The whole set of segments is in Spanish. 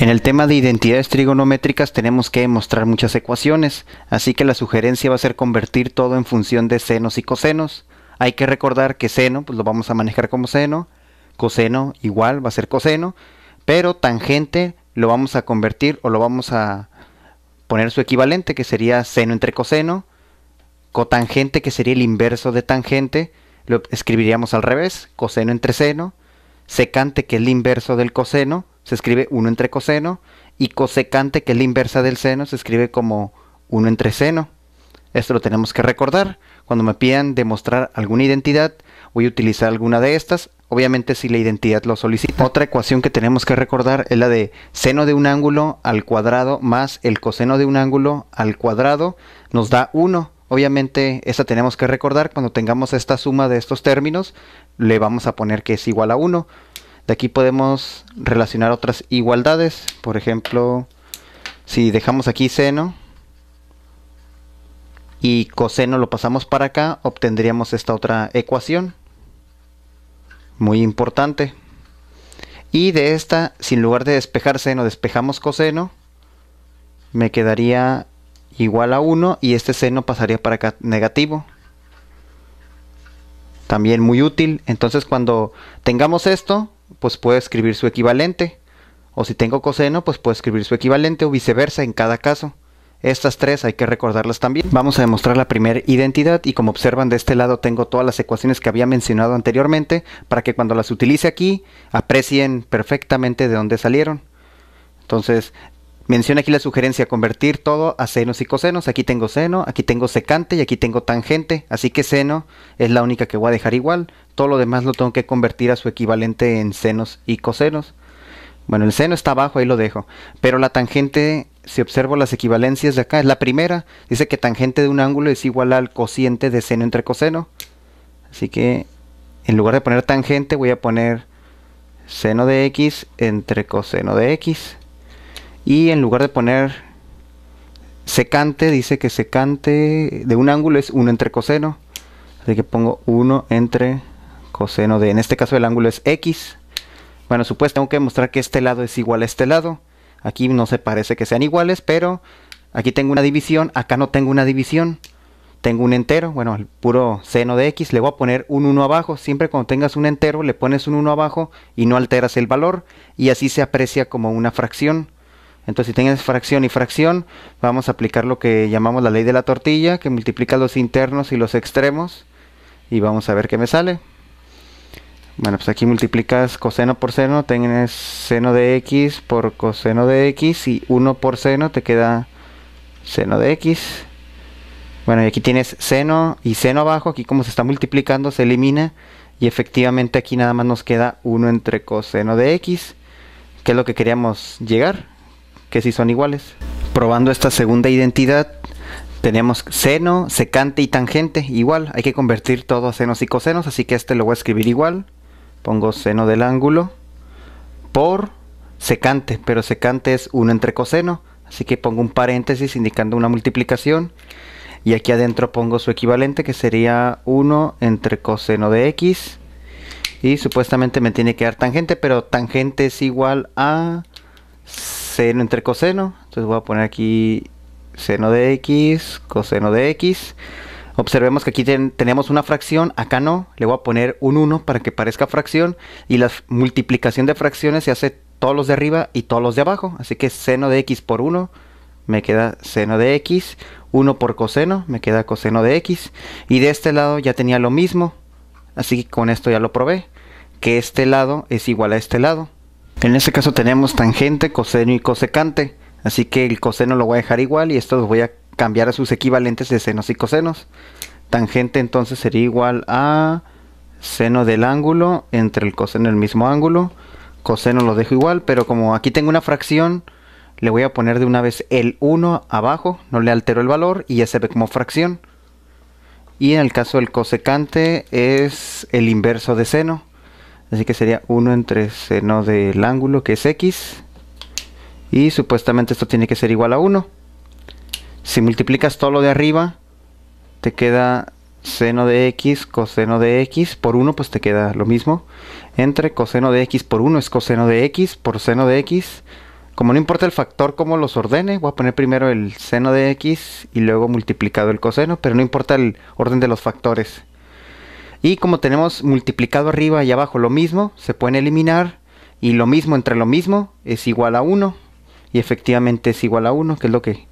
En el tema de identidades trigonométricas tenemos que mostrar muchas ecuaciones, así que la sugerencia va a ser convertir todo en función de senos y cosenos. Hay que recordar que seno pues lo vamos a manejar como seno, coseno igual va a ser coseno, pero tangente lo vamos a convertir o lo vamos a poner su equivalente que sería seno entre coseno, cotangente que sería el inverso de tangente, lo escribiríamos al revés, coseno entre seno, secante que es el inverso del coseno, se escribe 1 entre coseno y cosecante, que es la inversa del seno, se escribe como 1 entre seno. Esto lo tenemos que recordar. Cuando me pidan demostrar alguna identidad, voy a utilizar alguna de estas. Obviamente si la identidad lo solicita. Otra ecuación que tenemos que recordar es la de seno de un ángulo al cuadrado más el coseno de un ángulo al cuadrado nos da 1. Obviamente esta tenemos que recordar. Cuando tengamos esta suma de estos términos, le vamos a poner que es igual a 1. De aquí podemos relacionar otras igualdades. Por ejemplo, si dejamos aquí seno y coseno lo pasamos para acá, obtendríamos esta otra ecuación. Muy importante. Y de esta, si en lugar de despejar seno, despejamos coseno, me quedaría igual a 1 y este seno pasaría para acá negativo. También muy útil. Entonces cuando tengamos esto, pues puedo escribir su equivalente. O si tengo coseno, pues puedo escribir su equivalente o viceversa en cada caso. Estas tres hay que recordarlas también. Vamos a demostrar la primera identidad y como observan de este lado tengo todas las ecuaciones que había mencionado anteriormente para que cuando las utilice aquí aprecien perfectamente de dónde salieron. Entonces Menciona aquí la sugerencia, convertir todo a senos y cosenos. Aquí tengo seno, aquí tengo secante y aquí tengo tangente. Así que seno es la única que voy a dejar igual. Todo lo demás lo tengo que convertir a su equivalente en senos y cosenos. Bueno, el seno está abajo, ahí lo dejo. Pero la tangente, si observo las equivalencias de acá, es la primera. Dice que tangente de un ángulo es igual al cociente de seno entre coseno. Así que en lugar de poner tangente voy a poner seno de x entre coseno de x y en lugar de poner secante, dice que secante de un ángulo es 1 entre coseno. Así que pongo 1 entre coseno de, en este caso el ángulo es x. Bueno, supuesto, tengo que demostrar que este lado es igual a este lado. Aquí no se parece que sean iguales, pero aquí tengo una división, acá no tengo una división. Tengo un entero, bueno, el puro seno de x, le voy a poner un 1 abajo. Siempre cuando tengas un entero le pones un 1 abajo y no alteras el valor. Y así se aprecia como una fracción. Entonces, si tienes fracción y fracción, vamos a aplicar lo que llamamos la ley de la tortilla, que multiplica los internos y los extremos. Y vamos a ver qué me sale. Bueno, pues aquí multiplicas coseno por seno, tienes seno de x por coseno de x y 1 por seno te queda seno de x. Bueno, y aquí tienes seno y seno abajo, aquí como se está multiplicando se elimina y efectivamente aquí nada más nos queda 1 entre coseno de x, que es lo que queríamos llegar que si son iguales. Probando esta segunda identidad, tenemos seno, secante y tangente, igual, hay que convertir todo a senos y cosenos, así que este lo voy a escribir igual. Pongo seno del ángulo por secante, pero secante es 1 entre coseno, así que pongo un paréntesis indicando una multiplicación. Y aquí adentro pongo su equivalente que sería 1 entre coseno de x. Y supuestamente me tiene que dar tangente, pero tangente es igual a seno entre coseno. Entonces voy a poner aquí seno de x, coseno de x. Observemos que aquí tenemos una fracción, acá no. Le voy a poner un 1 para que parezca fracción. Y la multiplicación de fracciones se hace todos los de arriba y todos los de abajo. Así que seno de x por 1 me queda seno de x. 1 por coseno me queda coseno de x. Y de este lado ya tenía lo mismo. Así que con esto ya lo probé. Que este lado es igual a este lado. En este caso tenemos tangente, coseno y cosecante. Así que el coseno lo voy a dejar igual y esto lo voy a cambiar a sus equivalentes de senos y cosenos. Tangente entonces sería igual a seno del ángulo entre el coseno y el mismo ángulo. Coseno lo dejo igual, pero como aquí tengo una fracción, le voy a poner de una vez el 1 abajo, no le altero el valor y ya se ve como fracción. Y en el caso del cosecante es el inverso de seno. Así que sería 1 entre seno del ángulo, que es x. Y supuestamente esto tiene que ser igual a 1. Si multiplicas todo lo de arriba, te queda seno de x, coseno de x por 1, pues te queda lo mismo. Entre coseno de x por 1 es coseno de x por seno de x. Como no importa el factor como los ordene, voy a poner primero el seno de x y luego multiplicado el coseno, pero no importa el orden de los factores. Y como tenemos multiplicado arriba y abajo lo mismo, se pueden eliminar. Y lo mismo entre lo mismo es igual a 1. Y efectivamente es igual a 1, que es lo que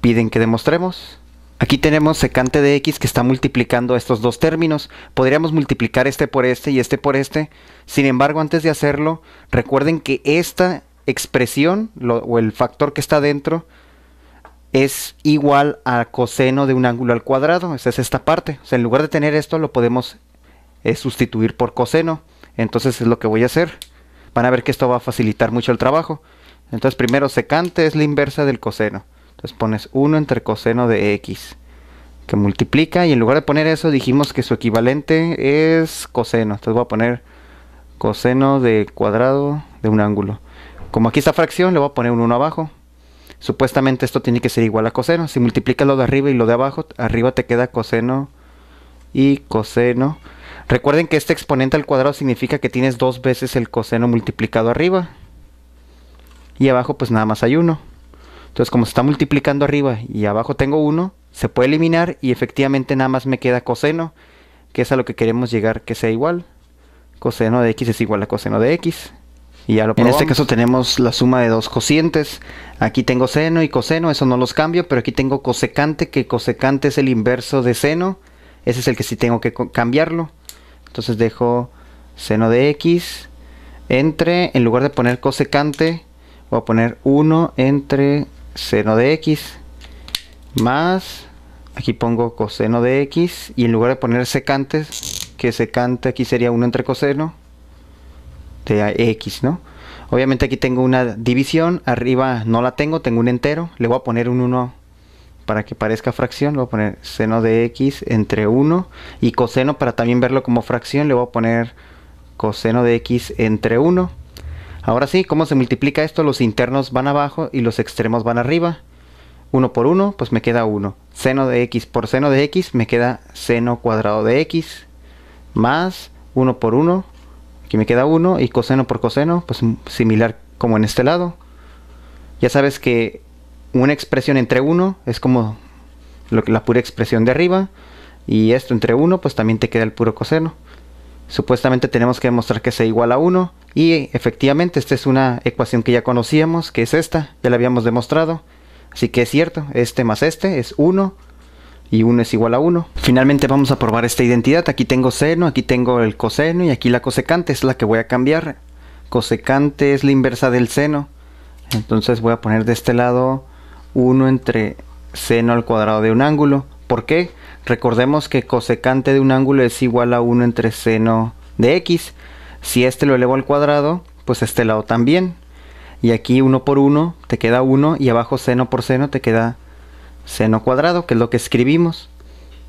piden que demostremos. Aquí tenemos secante de x que está multiplicando estos dos términos. Podríamos multiplicar este por este y este por este. Sin embargo, antes de hacerlo, recuerden que esta expresión o el factor que está dentro es igual a coseno de un ángulo al cuadrado. Esa es esta parte. O sea, en lugar de tener esto, lo podemos eh, sustituir por coseno. Entonces es lo que voy a hacer. Van a ver que esto va a facilitar mucho el trabajo. Entonces primero secante es la inversa del coseno. Entonces pones 1 entre coseno de x. Que multiplica y en lugar de poner eso dijimos que su equivalente es coseno. Entonces voy a poner coseno de cuadrado de un ángulo. Como aquí está fracción le voy a poner un 1 abajo. Supuestamente esto tiene que ser igual a coseno. Si multiplicas lo de arriba y lo de abajo, arriba te queda coseno y coseno. Recuerden que este exponente al cuadrado significa que tienes dos veces el coseno multiplicado arriba. Y abajo pues nada más hay uno. Entonces como se está multiplicando arriba y abajo tengo uno, se puede eliminar y efectivamente nada más me queda coseno, que es a lo que queremos llegar que sea igual. Coseno de x es igual a coseno de x. Y En este caso tenemos la suma de dos cocientes. Aquí tengo seno y coseno, eso no los cambio, pero aquí tengo cosecante, que cosecante es el inverso de seno. Ese es el que sí tengo que cambiarlo. Entonces dejo seno de x entre, en lugar de poner cosecante, voy a poner 1 entre seno de x más, aquí pongo coseno de x y en lugar de poner secantes, que secante aquí sería 1 entre coseno de X, ¿no? Obviamente aquí tengo una división, arriba no la tengo, tengo un entero, le voy a poner un 1 para que parezca fracción, le voy a poner seno de x entre 1 y coseno para también verlo como fracción, le voy a poner coseno de x entre 1. Ahora sí, ¿cómo se multiplica esto? Los internos van abajo y los extremos van arriba. 1 por 1, pues me queda 1. Seno de x por seno de x me queda seno cuadrado de x más 1 por 1, Aquí me queda 1 y coseno por coseno, pues similar como en este lado. Ya sabes que una expresión entre 1 es como la pura expresión de arriba. Y esto entre 1, pues también te queda el puro coseno. Supuestamente tenemos que demostrar que sea igual a 1. Y efectivamente esta es una ecuación que ya conocíamos, que es esta. Ya la habíamos demostrado. Así que es cierto, este más este es 1 y 1 es igual a 1. Finalmente vamos a probar esta identidad. Aquí tengo seno, aquí tengo el coseno y aquí la cosecante es la que voy a cambiar. Cosecante es la inversa del seno. Entonces voy a poner de este lado 1 entre seno al cuadrado de un ángulo. ¿Por qué? Recordemos que cosecante de un ángulo es igual a 1 entre seno de x. Si este lo elevo al cuadrado, pues este lado también. Y aquí 1 por 1 te queda 1 y abajo seno por seno te queda seno cuadrado, que es lo que escribimos.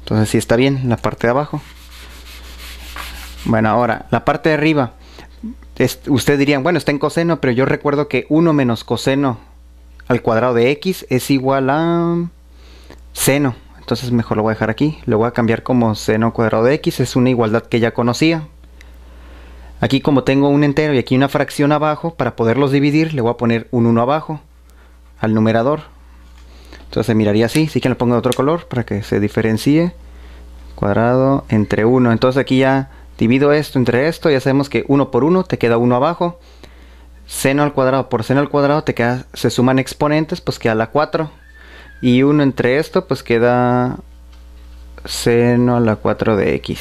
Entonces sí está bien la parte de abajo. Bueno, ahora, la parte de arriba. usted dirían, bueno, está en coseno, pero yo recuerdo que 1 menos coseno al cuadrado de x es igual a seno. Entonces mejor lo voy a dejar aquí. Lo voy a cambiar como seno cuadrado de x. Es una igualdad que ya conocía. Aquí como tengo un entero y aquí una fracción abajo, para poderlos dividir le voy a poner un 1 abajo al numerador. Entonces se miraría así, sí que le pongo otro color para que se diferencie. Cuadrado entre 1. Entonces aquí ya divido esto entre esto, ya sabemos que 1 por 1 te queda 1 abajo. Seno al cuadrado por seno al cuadrado te queda, se suman exponentes, pues queda la 4. Y 1 entre esto, pues queda seno a la 4 de x.